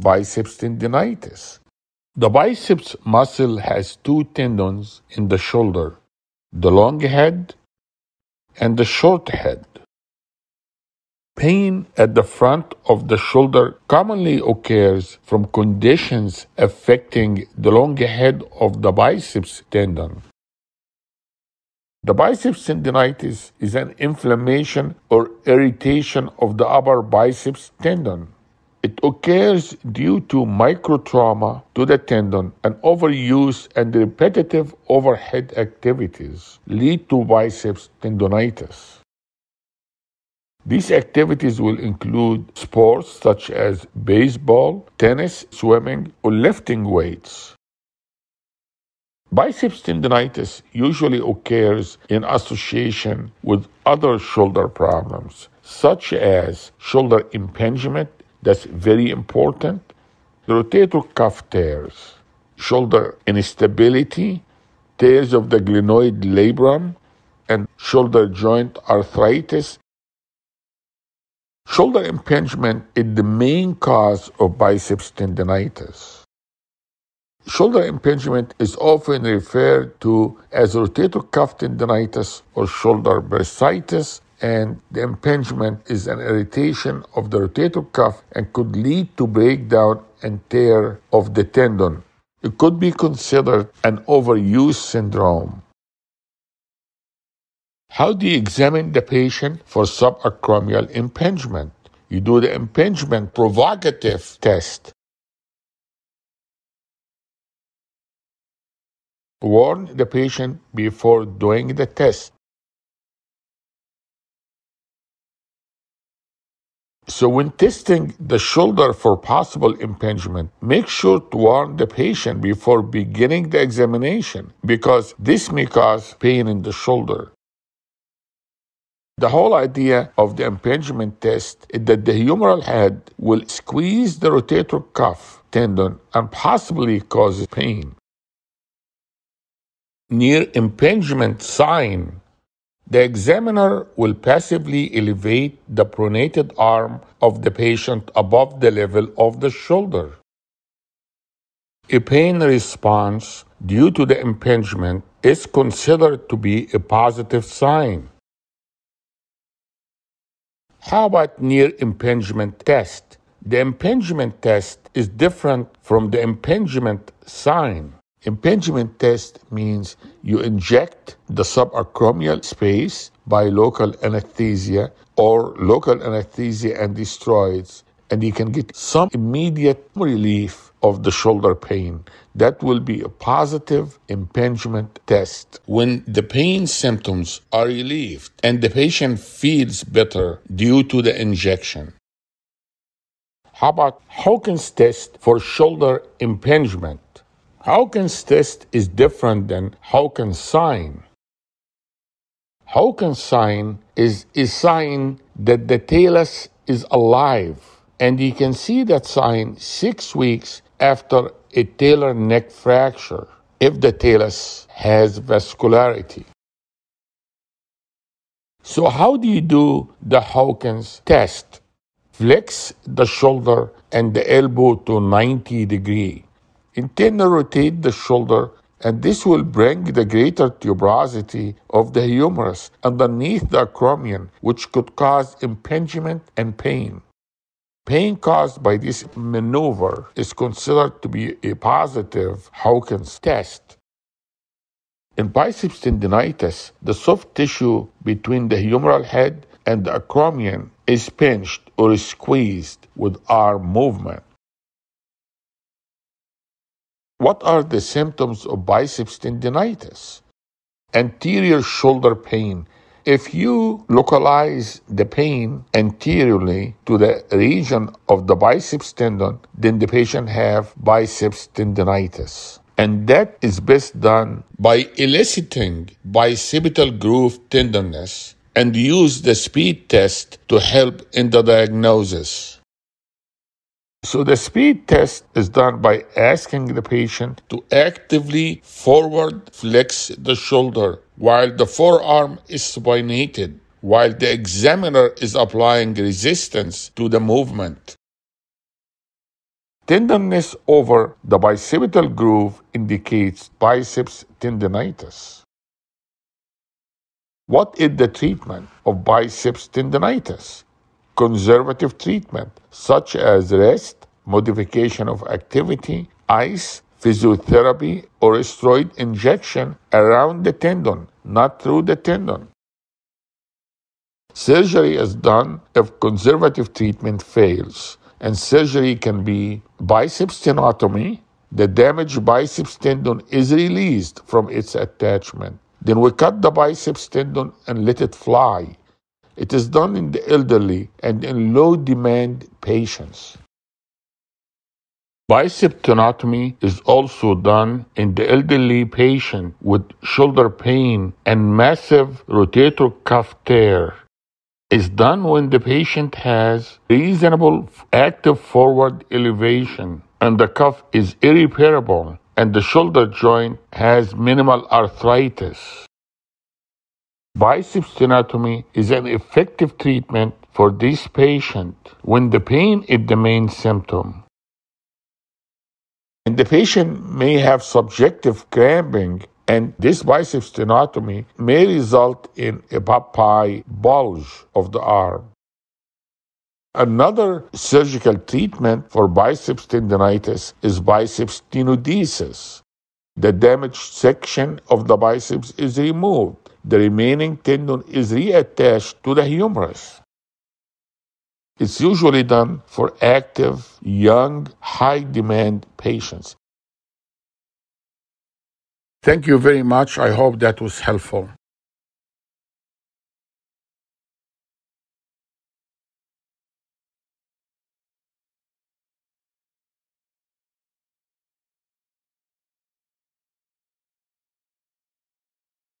biceps tendinitis. The biceps muscle has two tendons in the shoulder, the long head and the short head. Pain at the front of the shoulder commonly occurs from conditions affecting the long head of the biceps tendon. The biceps tendinitis is an inflammation or irritation of the upper biceps tendon. It occurs due to microtrauma to the tendon and overuse and repetitive overhead activities lead to biceps tendonitis. These activities will include sports such as baseball, tennis, swimming, or lifting weights. Biceps tendonitis usually occurs in association with other shoulder problems, such as shoulder impingement, that's very important. The rotator cuff tears, shoulder instability, tears of the glenoid labrum, and shoulder joint arthritis. Shoulder impingement is the main cause of biceps tendinitis. Shoulder impingement is often referred to as rotator cuff tendinitis or shoulder bursitis and the impingement is an irritation of the rotator cuff and could lead to breakdown and tear of the tendon. It could be considered an overuse syndrome. How do you examine the patient for subacromial impingement? You do the impingement provocative test. Warn the patient before doing the test So, when testing the shoulder for possible impingement, make sure to warn the patient before beginning the examination because this may cause pain in the shoulder. The whole idea of the impingement test is that the humeral head will squeeze the rotator cuff tendon and possibly cause pain. Near impingement sign the examiner will passively elevate the pronated arm of the patient above the level of the shoulder. A pain response due to the impingement is considered to be a positive sign. How about near impingement test? The impingement test is different from the impingement sign. Impingement test means you inject the subacromial space by local anesthesia or local anesthesia and steroids, and you can get some immediate relief of the shoulder pain. That will be a positive impingement test. When the pain symptoms are relieved and the patient feels better due to the injection. How about Hawkins test for shoulder impingement? Hawkins test is different than Hawkins sign. Hawkins sign is a sign that the talus is alive, and you can see that sign six weeks after a tailor neck fracture if the talus has vascularity. So, how do you do the Hawkins test? Flex the shoulder and the elbow to 90 degree to rotate the shoulder and this will bring the greater tuberosity of the humerus underneath the acromion, which could cause impingement and pain. Pain caused by this maneuver is considered to be a positive Hawkins test. In biceps tendinitis, the soft tissue between the humeral head and the acromion is pinched or squeezed with arm movement. What are the symptoms of biceps tendinitis? Anterior shoulder pain. If you localize the pain anteriorly to the region of the biceps tendon, then the patient have biceps tendinitis. And that is best done by eliciting bicipital groove tenderness and use the speed test to help in the diagnosis. So the speed test is done by asking the patient to actively forward flex the shoulder while the forearm is supinated, while the examiner is applying resistance to the movement. Tenderness over the bicipital groove indicates biceps tendinitis. What is the treatment of biceps tendinitis? conservative treatment, such as rest, modification of activity, ice, physiotherapy, or a steroid injection around the tendon, not through the tendon. Surgery is done if conservative treatment fails, and surgery can be bicep stenotomy. The damaged biceps tendon is released from its attachment. Then we cut the biceps tendon and let it fly. It is done in the elderly and in low demand patients. Bicep tenotomy is also done in the elderly patient with shoulder pain and massive rotator cuff tear. It's done when the patient has reasonable active forward elevation and the cuff is irreparable and the shoulder joint has minimal arthritis. Bicep stenotomy is an effective treatment for this patient when the pain is the main symptom. And the patient may have subjective cramping, and this bicep stenotomy may result in a papillary bulge of the arm. Another surgical treatment for biceps tendinitis is biceps stenodesis. The damaged section of the biceps is removed. The remaining tendon is reattached to the humerus. It's usually done for active, young, high demand patients. Thank you very much. I hope that was helpful.